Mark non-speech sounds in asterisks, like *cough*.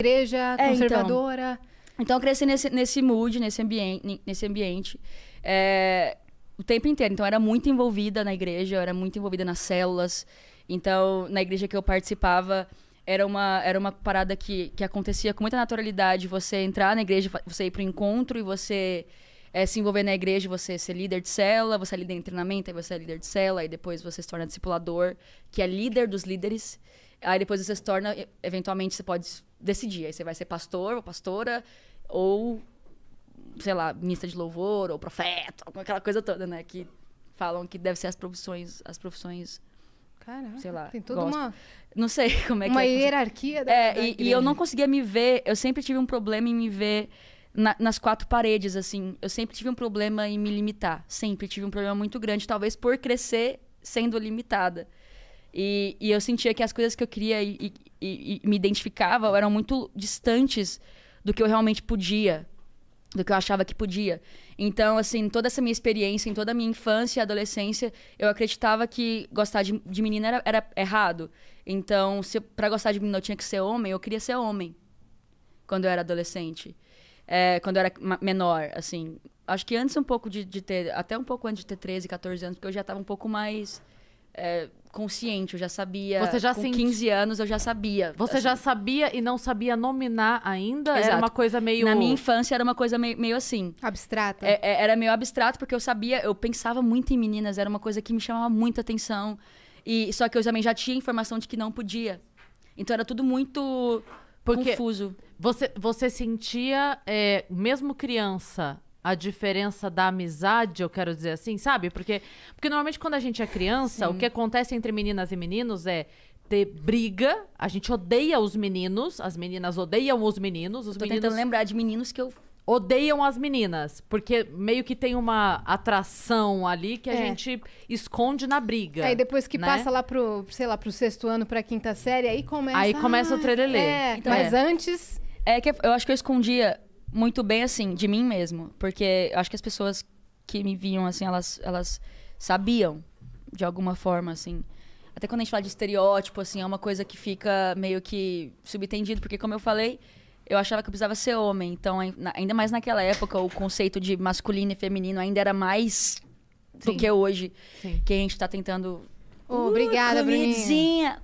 igreja é, então. conservadora. então, então eu cresci nesse, nesse mood, nesse ambiente, nesse ambiente é, o tempo inteiro. Então eu era muito envolvida na igreja, eu era muito envolvida nas células. Então na igreja que eu participava era uma, era uma parada que, que acontecia com muita naturalidade. Você entrar na igreja, você ir para o encontro e você é, se envolver na igreja, você ser líder de cela, você é líder em treinamento, aí você é líder de cela aí depois você se torna discipulador, que é líder dos líderes. Aí depois você se torna, eventualmente você pode decidir. Aí você vai ser pastor ou pastora, ou, sei lá, ministra de louvor, ou profeta, ou aquela coisa toda, né? Que falam que deve ser as profissões, as profissões Caraca, sei lá. Tem toda uma. Não sei *laughs* como é uma que Uma é hierarquia da, é, da e, e, eu não conseguia me ver. Eu sempre tive um problema em me ver na, nas quatro paredes, assim. Eu sempre tive um problema em me limitar. Sempre tive um problema muito grande, talvez por crescer sendo limitada. E, e eu sentia que as coisas que eu queria e, e, e me identificava eram muito distantes do que eu realmente podia, do que eu achava que podia. Então, assim, toda essa minha experiência, em toda a minha infância e adolescência, eu acreditava que gostar de, de menina era, era, errado. Então, se para gostar de menina eu tinha que ser homem, eu queria ser homem quando eu era adolescente. É, quando eu era menor, assim. Acho que antes um pouco de, de, ter. Até um pouco antes de ter 13, 14 anos, porque eu já estava um pouco mais. É, consciente, eu já sabia. Você já com senti... 15 anos eu já sabia. Você assim. já sabia e não sabia nominar ainda? Exato. Era uma coisa meio. Na minha infância era uma coisa meio, meio assim. Abstrata. É, é, era meio abstrato, porque eu sabia, eu pensava muito em meninas, era uma coisa que me chamava muita atenção. E, só que eu também já tinha informação de que não podia. Então era tudo muito porque confuso. Você, você sentia, é, mesmo criança, a diferença da amizade, eu quero dizer assim, sabe? Porque, porque normalmente quando a gente é criança, Sim. o que acontece entre meninas e meninos é ter briga, a gente odeia os meninos, as meninas odeiam os meninos, os Tô meninos tentando lembrar de meninos que eu odeiam as meninas, porque meio que tem uma atração ali que a é. gente esconde na briga. Aí depois que né? passa lá pro, sei lá, pro sexto ano, pra quinta série, aí começa... Aí começa ah, o trelelê. É, então, é. mas antes... É que eu acho que eu escondia muito bem, assim, de mim mesmo. Porque acho que as pessoas que me viam, assim, elas, elas sabiam, de alguma forma, assim. Até quando a gente fala de estereótipo, assim, é uma coisa que fica meio que subentendido. Porque, como eu falei, eu achava que eu precisava ser homem. Então, ainda mais naquela época, o conceito de masculino e feminino ainda era mais Sim. do que é hoje. Sim. Que a gente está tentando... Oh, obrigada, uh, Bruninha.